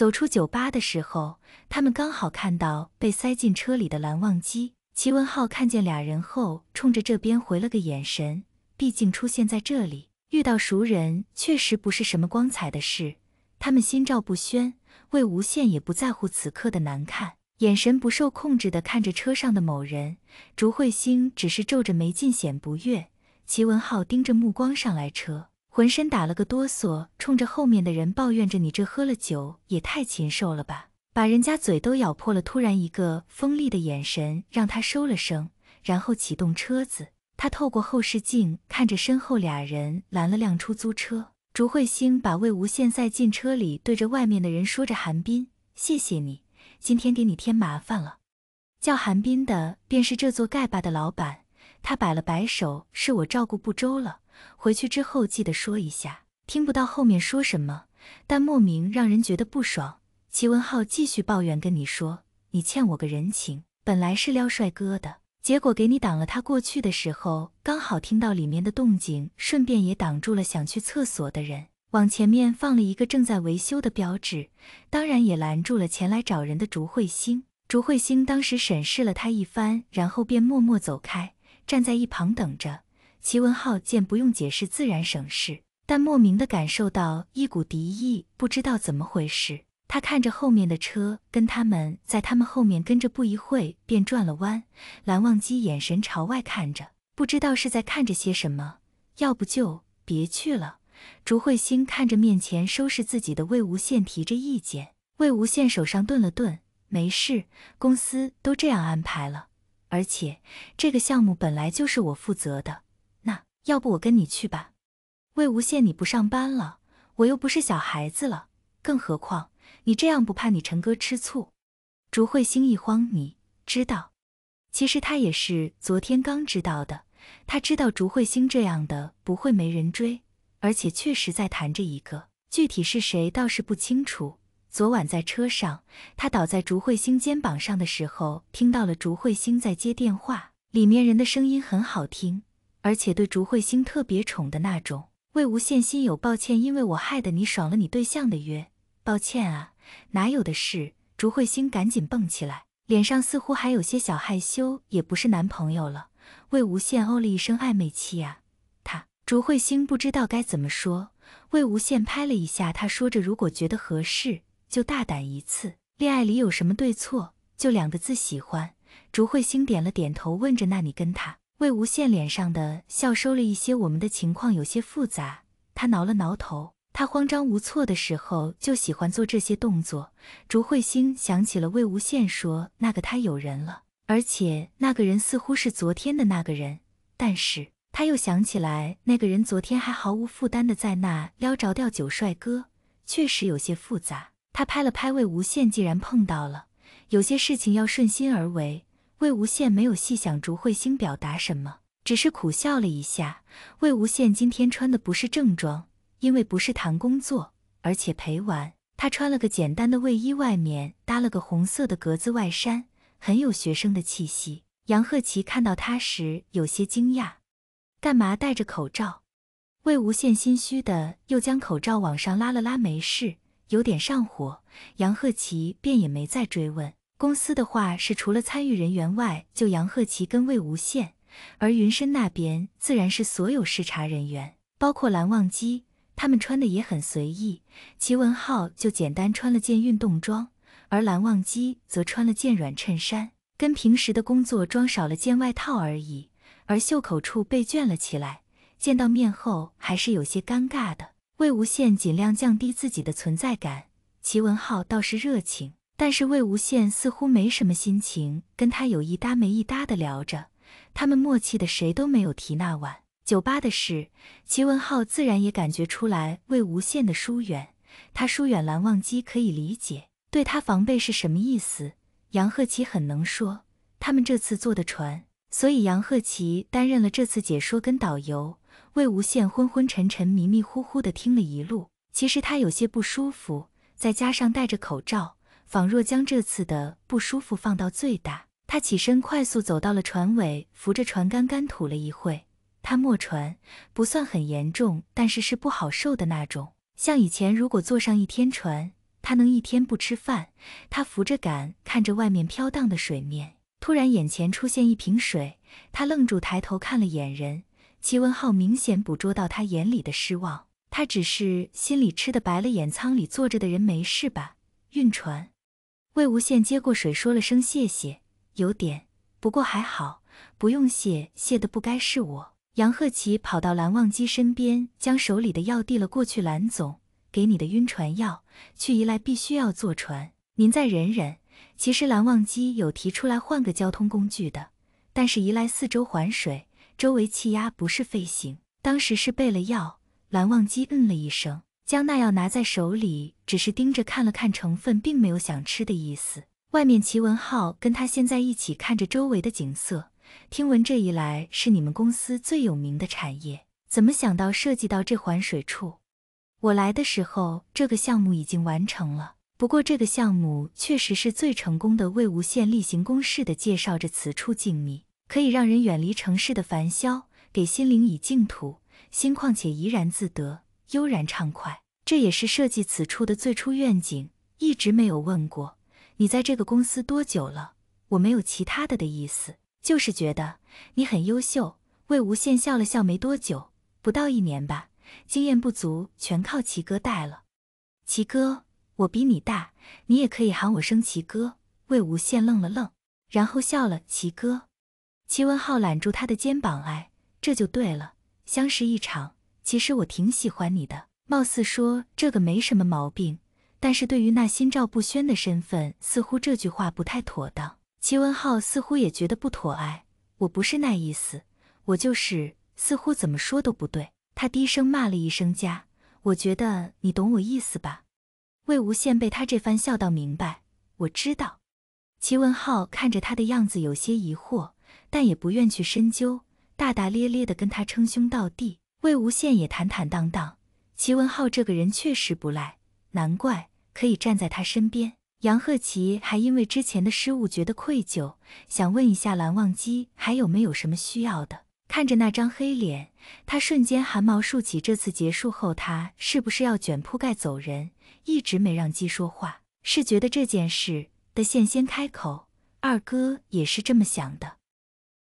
走出酒吧的时候，他们刚好看到被塞进车里的蓝忘机。齐文浩看见俩人后，冲着这边回了个眼神。毕竟出现在这里，遇到熟人，确实不是什么光彩的事。他们心照不宣，魏无羡也不在乎此刻的难看，眼神不受控制的看着车上的某人。竹慧星只是皱着眉，尽显不悦。齐文浩盯着目光上来车。浑身打了个哆嗦，冲着后面的人抱怨着：“你这喝了酒也太禽兽了吧，把人家嘴都咬破了！”突然，一个锋利的眼神让他收了声，然后启动车子。他透过后视镜看着身后俩人，拦了辆出租车。竹彗星把魏无羡塞进车里，对着外面的人说着：“韩冰，谢谢你，今天给你添麻烦了。”叫韩冰的便是这座盖吧的老板。他摆了摆手：“是我照顾不周了。”回去之后记得说一下，听不到后面说什么，但莫名让人觉得不爽。齐文浩继续抱怨，跟你说：“你欠我个人情。本来是撩帅哥的，结果给你挡了。他过去的时候，刚好听到里面的动静，顺便也挡住了想去厕所的人。往前面放了一个正在维修的标志，当然也拦住了前来找人的竹彗星。竹彗星当时审视了他一番，然后便默默走开，站在一旁等着。”齐文浩见不用解释，自然省事，但莫名的感受到一股敌意，不知道怎么回事。他看着后面的车，跟他们在他们后面跟着，不一会便转了弯。蓝忘机眼神朝外看着，不知道是在看着些什么。要不就别去了。竹彗星看着面前收拾自己的魏无羡，提着意见。魏无羡手上顿了顿，没事，公司都这样安排了，而且这个项目本来就是我负责的。要不我跟你去吧，魏无羡，你不上班了，我又不是小孩子了，更何况你这样不怕你陈哥吃醋？竹彗星一慌，你知道，其实他也是昨天刚知道的。他知道竹彗星这样的不会没人追，而且确实在谈着一个，具体是谁倒是不清楚。昨晚在车上，他倒在竹彗星肩膀上的时候，听到了竹彗星在接电话，里面人的声音很好听。而且对竹慧星特别宠的那种。魏无羡心有抱歉，因为我害得你爽了你对象的约，抱歉啊，哪有的事？竹慧星赶紧蹦起来，脸上似乎还有些小害羞，也不是男朋友了。魏无羡哦了一声，暧昧期啊。他，竹慧星不知道该怎么说。魏无羡拍了一下他，说着：“如果觉得合适，就大胆一次。恋爱里有什么对错？就两个字，喜欢。”竹慧星点了点头，问着：“那你跟他？”魏无羡脸上的笑收了一些，我们的情况有些复杂。他挠了挠头，他慌张无措的时候就喜欢做这些动作。竹慧星想起了魏无羡说那个他有人了，而且那个人似乎是昨天的那个人。但是他又想起来那个人昨天还毫无负担的在那撩着吊酒帅哥，确实有些复杂。他拍了拍魏无羡，既然碰到了，有些事情要顺心而为。魏无羡没有细想竹慧星表达什么，只是苦笑了一下。魏无羡今天穿的不是正装，因为不是谈工作，而且陪玩，他穿了个简单的卫衣，外面搭了个红色的格子外衫，很有学生的气息。杨赫奇看到他时有些惊讶，干嘛戴着口罩？魏无羡心虚的又将口罩往上拉了拉，没事，有点上火。杨赫奇便也没再追问。公司的话是除了参与人员外，就杨鹤奇跟魏无羡，而云深那边自然是所有视察人员，包括蓝忘机。他们穿的也很随意，齐文浩就简单穿了件运动装，而蓝忘机则穿了件软衬衫，跟平时的工作装少了件外套而已，而袖口处被卷了起来。见到面后还是有些尴尬的。魏无羡尽量降低自己的存在感，齐文浩倒是热情。但是魏无羡似乎没什么心情，跟他有一搭没一搭的聊着。他们默契的谁都没有提那晚酒吧的事。齐文浩自然也感觉出来魏无羡的疏远，他疏远蓝忘机可以理解，对他防备是什么意思？杨鹤奇很能说，他们这次坐的船，所以杨鹤奇担任了这次解说跟导游。魏无羡昏昏沉沉、迷迷糊糊的听了一路，其实他有些不舒服，再加上戴着口罩。仿若将这次的不舒服放到最大，他起身快速走到了船尾，扶着船杆干吐了一会。他没船，不算很严重，但是是不好受的那种。像以前如果坐上一天船，他能一天不吃饭。他扶着杆，看着外面飘荡的水面，突然眼前出现一瓶水，他愣住，抬头看了眼人。齐文浩明显捕捉到他眼里的失望，他只是心里吃的白了眼，舱里坐着的人没事吧？晕船。魏无羡接过水，说了声谢谢，有点，不过还好，不用谢，谢的不该是我。杨赫奇跑到蓝忘机身边，将手里的药递了过去，蓝总，给你的晕船药，去宜莱必须要坐船，您再忍忍。其实蓝忘机有提出来换个交通工具的，但是宜莱四周环水，周围气压不是飞行，当时是备了药。蓝忘机嗯了一声。将那药拿在手里，只是盯着看了看成分，并没有想吃的意思。外面齐文浩跟他现在一起看着周围的景色，听闻这一来是你们公司最有名的产业，怎么想到设计到这环水处？我来的时候，这个项目已经完成了。不过这个项目确实是最成功的。魏无羡例行公事的介绍着此处静谧，可以让人远离城市的繁嚣，给心灵以净土，心旷且怡然自得。悠然畅快，这也是设计此处的最初愿景。一直没有问过你在这个公司多久了。我没有其他的的意思，就是觉得你很优秀。魏无羡笑了笑，没多久，不到一年吧。经验不足，全靠齐哥带了。齐哥，我比你大，你也可以喊我声齐哥。魏无羡愣了愣，然后笑了。齐哥，齐文浩揽住他的肩膀，哎，这就对了，相识一场。其实我挺喜欢你的，貌似说这个没什么毛病，但是对于那心照不宣的身份，似乎这句话不太妥当。齐文浩似乎也觉得不妥，哎，我不是那意思，我就是，似乎怎么说都不对。他低声骂了一声家，我觉得你懂我意思吧？魏无羡被他这番笑道明白，我知道。齐文浩看着他的样子有些疑惑，但也不愿去深究，大大咧咧的跟他称兄道弟。魏无羡也坦坦荡荡，齐文浩这个人确实不赖，难怪可以站在他身边。杨鹤奇还因为之前的失误觉得愧疚，想问一下蓝忘机还有没有什么需要的。看着那张黑脸，他瞬间汗毛竖起。这次结束后，他是不是要卷铺盖走人？一直没让鸡说话，是觉得这件事的线先开口。二哥也是这么想的。